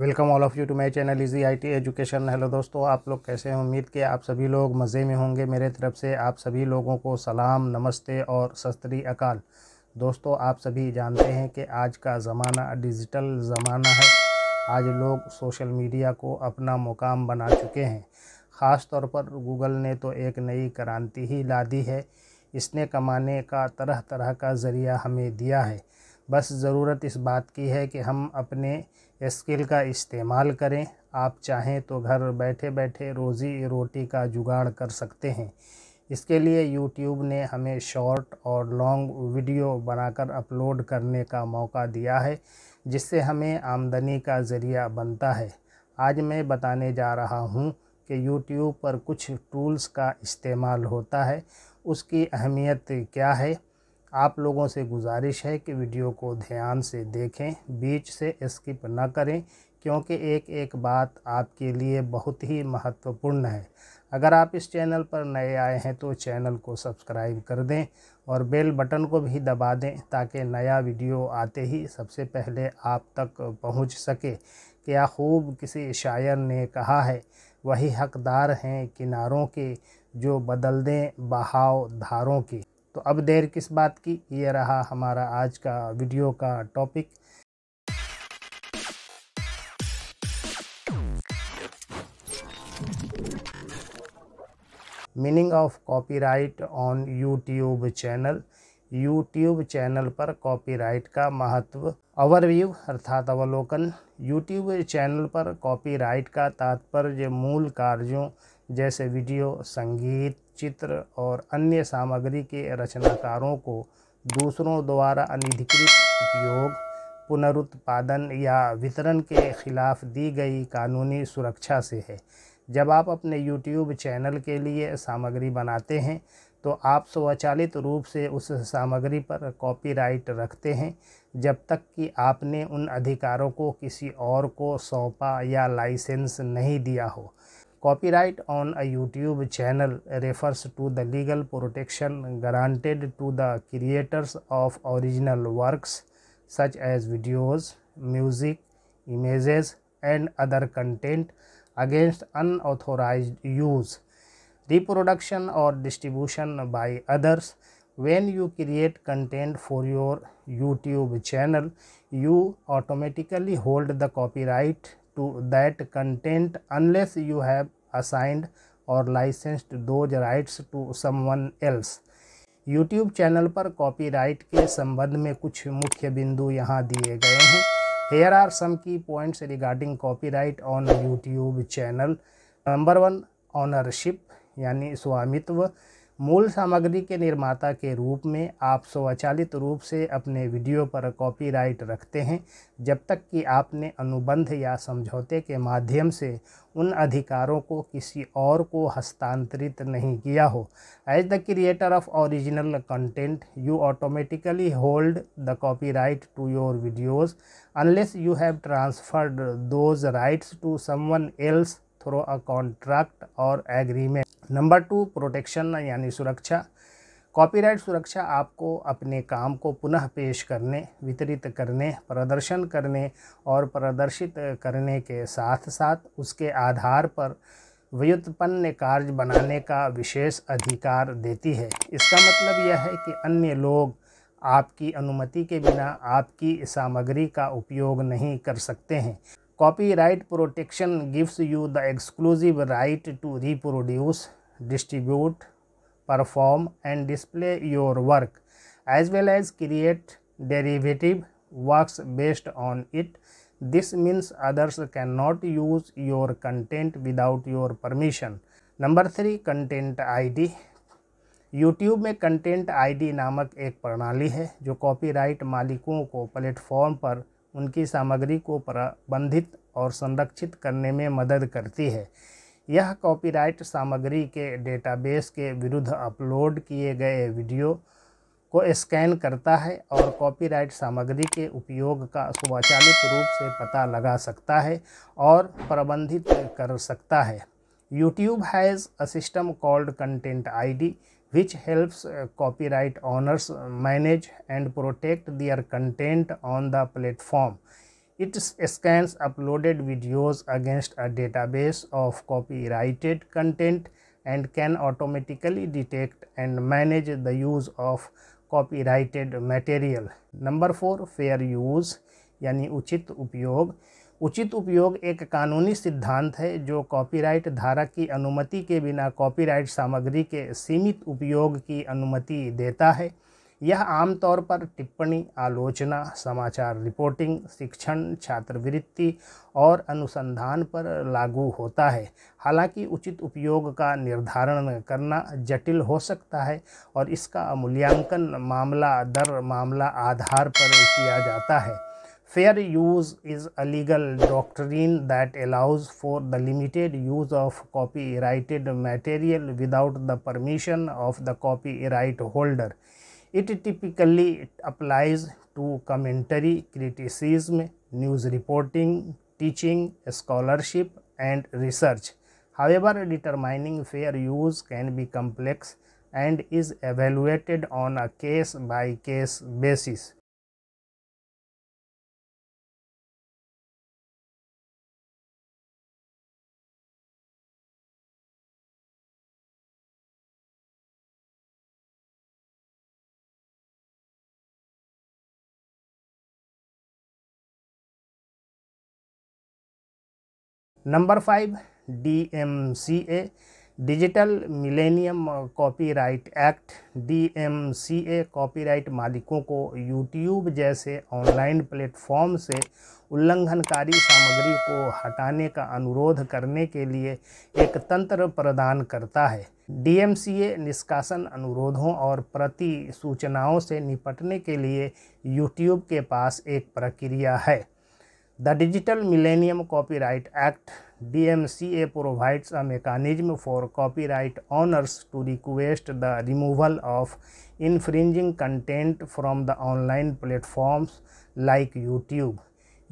Welcome all of you to my channel easy IT education hello दोस्तों आप लोग कैसे हैं उम्मीद कि आप सभी लोग मज़े में होंगे मेरे तरफ से आप सभी लोगों को सलाम नमस्ते और सस्त्री अकाल दोस्तों आप सभी जानते हैं कि आज का ज़माना डिजिटल ज़माना है आज लोग सोशल मीडिया को अपना मुकाम बना चुके हैं ख़ास तौर पर गूगल ने तो एक नई क्रांति ही ला दी है इसने कमाने का तरह तरह का ज़रिया हमें दिया है बस ज़रूरत इस बात की है कि हम अपने स्किल का इस्तेमाल करें आप चाहें तो घर बैठे बैठे रोज़ी रोटी का जुगाड़ कर सकते हैं इसके लिए यूट्यूब ने हमें शॉर्ट और लॉन्ग वीडियो बनाकर अपलोड करने का मौका दिया है जिससे हमें आमदनी का ज़रिया बनता है आज मैं बताने जा रहा हूँ कि यूट्यूब पर कुछ टूल्स का इस्तेमाल होता है उसकी अहमियत क्या है आप लोगों से गुजारिश है कि वीडियो को ध्यान से देखें बीच से स्किप न करें क्योंकि एक एक बात आपके लिए बहुत ही महत्वपूर्ण है अगर आप इस चैनल पर नए आए हैं तो चैनल को सब्सक्राइब कर दें और बेल बटन को भी दबा दें ताकि नया वीडियो आते ही सबसे पहले आप तक पहुंच सके क्या खूब किसी शायर ने कहा है वही हकदार हैं किनारों के जो बदल दें बहाव धारों के तो अब देर किस बात की ये रहा हमारा आज का वीडियो का topic meaning of copyright on YouTube channel YouTube channel पर कॉपीराइट का महत्व ओवरव्यू अर्थात अवलोकन यूट्यूब चैनल पर कॉपीराइट का तात्पर्य मूल कार्यों जैसे वीडियो संगीत चित्र और अन्य सामग्री के रचनाकारों को दूसरों द्वारा अनधिकृत उपयोग पुनरुत्पादन या वितरण के खिलाफ दी गई कानूनी सुरक्षा से है जब आप अपने YouTube चैनल के लिए सामग्री बनाते हैं तो आप स्वचालित रूप से उस सामग्री पर कॉपीराइट रखते हैं जब तक कि आपने उन अधिकारों को किसी और को सौंपा या लाइसेंस नहीं दिया हो Copyright on a YouTube channel refers to the legal protection granted to the creators of original works such as videos, music, images, and other content against unauthorized use, reproduction, or distribution by others. When you create content for your YouTube channel, you automatically hold the copyright to that content unless you have assigned or licensed those rights to someone else. YouTube channel पर copyright के संबंध में कुछ मुख्य बिंदु यहाँ दिए गए हैं hair are some key points regarding copyright on YouTube channel number one ownership यानी स्वामित्व मूल सामग्री के निर्माता के रूप में आप स्वचालित रूप से अपने वीडियो पर कॉपीराइट रखते हैं जब तक कि आपने अनुबंध या समझौते के माध्यम से उन अधिकारों को किसी और को हस्तांतरित नहीं किया हो as the creator of original content you automatically hold the copyright to your videos unless you have transferred those rights to someone else through a contract और एग्रीमेंट नंबर टू प्रोटेक्शन यानी सुरक्षा कॉपीराइट सुरक्षा आपको अपने काम को पुनः पेश करने वितरित करने प्रदर्शन करने और प्रदर्शित करने के साथ साथ उसके आधार पर व्युत्पन्न कार्य बनाने का विशेष अधिकार देती है इसका मतलब यह है कि अन्य लोग आपकी अनुमति के बिना आपकी सामग्री का उपयोग नहीं कर सकते हैं Copyright protection gives you the exclusive right to reproduce, distribute, perform and display your work as well as create derivative works based on it. This means others cannot use your content without your permission. Number three content ID YouTube में content ID नामक एक प्रणाली है जो copyright मालिकों को platform पर उनकी सामग्री को प्रबंधित और संरक्षित करने में मदद करती है यह कॉपीराइट सामग्री के डेटाबेस के विरुद्ध अपलोड किए गए वीडियो को स्कैन करता है और कॉपीराइट सामग्री के उपयोग का स्वचालित रूप से पता लगा सकता है और प्रबंधित कर सकता है YouTube has a called content I D which helps uh, copyright owners manage and protect their content on the platform. It scans uploaded videos against a database of copyrighted content and can automatically detect and manage the use of copyrighted material. Number 4 fair use यानी उचित उपयोग उचित उपयोग एक कानूनी सिद्धांत है जो कॉपीराइट धारा की अनुमति के बिना कॉपीराइट सामग्री के सीमित उपयोग की अनुमति देता है यह आमतौर पर टिप्पणी आलोचना समाचार रिपोर्टिंग शिक्षण छात्रवृत्ति और अनुसंधान पर लागू होता है हालांकि उचित उपयोग का निर्धारण करना जटिल हो सकता है और इसका मूल्यांकन मामला दर मामला आधार पर किया जाता है fair use is a legal doctrine that allows for the limited use of copyrighted material without the permission of the copyright holder. It typically applies to commentary, criticism, news reporting, teaching, scholarship, and research. However, determining fair use can be complex and is evaluated on a case by case basis. Number five D M C A digital millennium copyright act D M C A copyright मालिकों को YouTube जैसे online platform से उल्लंघनकारी सामग्री को हटाने का अनुरोध करने के लिए एक तंत्र प्रदान करता है डीएमसीए निष्कासन अनुरोधों और प्रति सूचनाओं से निपटने के लिए यूट्यूब के पास एक प्रक्रिया है The Digital Millennium Copyright Act DMCA provides a mechanism for copyright owners to request the removal of infringing content from the online platforms like YouTube.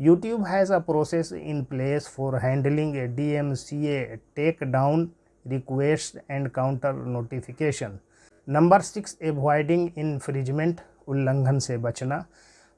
YouTube has a process in place for handling a DMCA takedown request and counter notification. Number 6 avoiding infringement Ullanghan se bachna.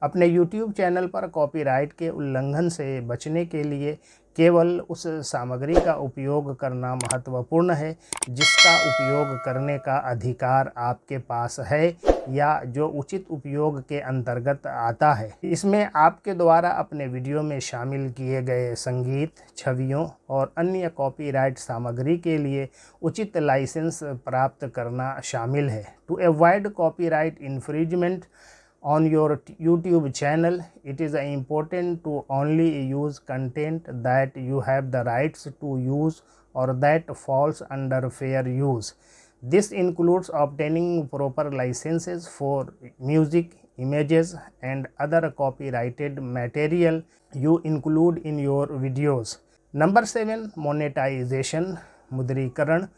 अपने YouTube channel पर copyright के उल्लंघन से बचने के लिए केवल उस सामग्री का उपयोग करना महत्वपूर्ण है जिसका उपयोग करने का अधिकार आपके पास है या जो उचित उपयोग के अंतर्गत आता है इसमें आपके द्वारा अपने वीडियो में शामिल किए गए संगीत छवियों और अन्य कॉपीराइट सामग्री के लिए उचित लाइसेंस प्राप्त करना शामिल है to avoid copyright infringement on your youtube channel it is important to only use content that you have the rights to use or that falls under fair use this includes obtaining proper licenses for music images and other copyrighted material you include in your videos number 7 monetization mudrikaran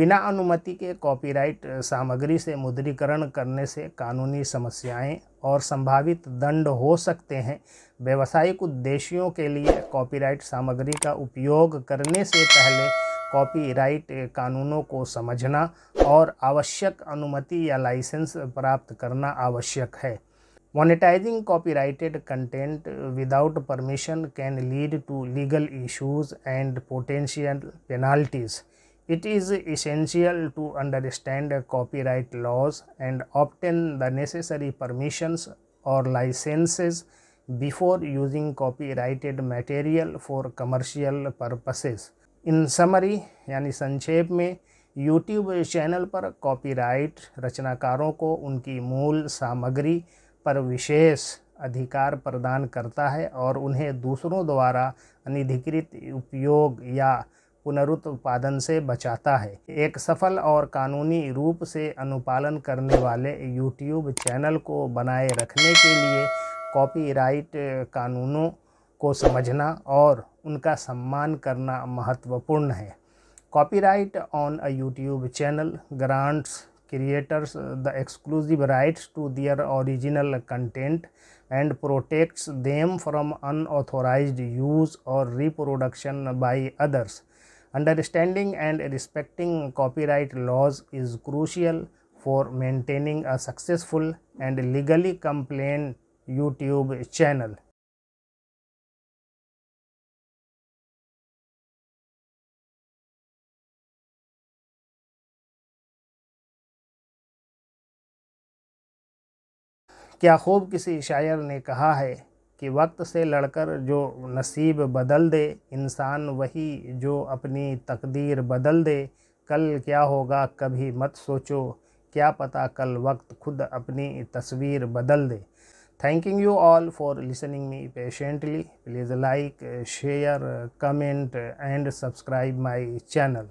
बिना अनुमति के copyright सामग्री से मुद्रीकरण करने से कानूनी समस्याएं और संभावित दंड हो सकते हैं व्यावसायिक उद्देश्यों के लिए कॉपीराइट सामग्री का उपयोग करने से पहले कॉपीराइट कानूनों को समझना और आवश्यक अनुमति या लाइसेंस प्राप्त करना आवश्यक है monetising copyrighted content without permission can lead to legal issues and potential penalties It is essential to understand copyright laws and obtain the necessary permissions or licenses before using copyrighted material for commercial purposes. In summary, यानी संक्षेप में YouTube channel पर copyright रचनाकारों को उनकी मूल सामग्री पर विशेष अधिकार प्रदान करता है और उन्हें दूसरों द्वारा अनधिकृत उपयोग या पुनरुत्पादन से बचाता है एक सफल और कानूनी रूप से अनुपालन करने वाले यूट्यूब चैनल को बनाए रखने के लिए कॉपीराइट कानूनों को समझना और उनका सम्मान करना महत्वपूर्ण है copyright on a YouTube channel grants creators the exclusive rights to their original content and protects them from unauthorised use और reproduction by others Understanding and respecting copyright laws is crucial for maintaining a successful and legally compliant YouTube channel. क्या खूब किसी शायर ने कहा है कि वक्त से लड़कर जो नसीब बदल दे इंसान वही जो अपनी तकदीर बदल दे कल क्या होगा कभी मत सोचो क्या पता कल वक्त खुद अपनी तस्वीर बदल दे thanking you all for listening me patiently please like share comment and subscribe my channel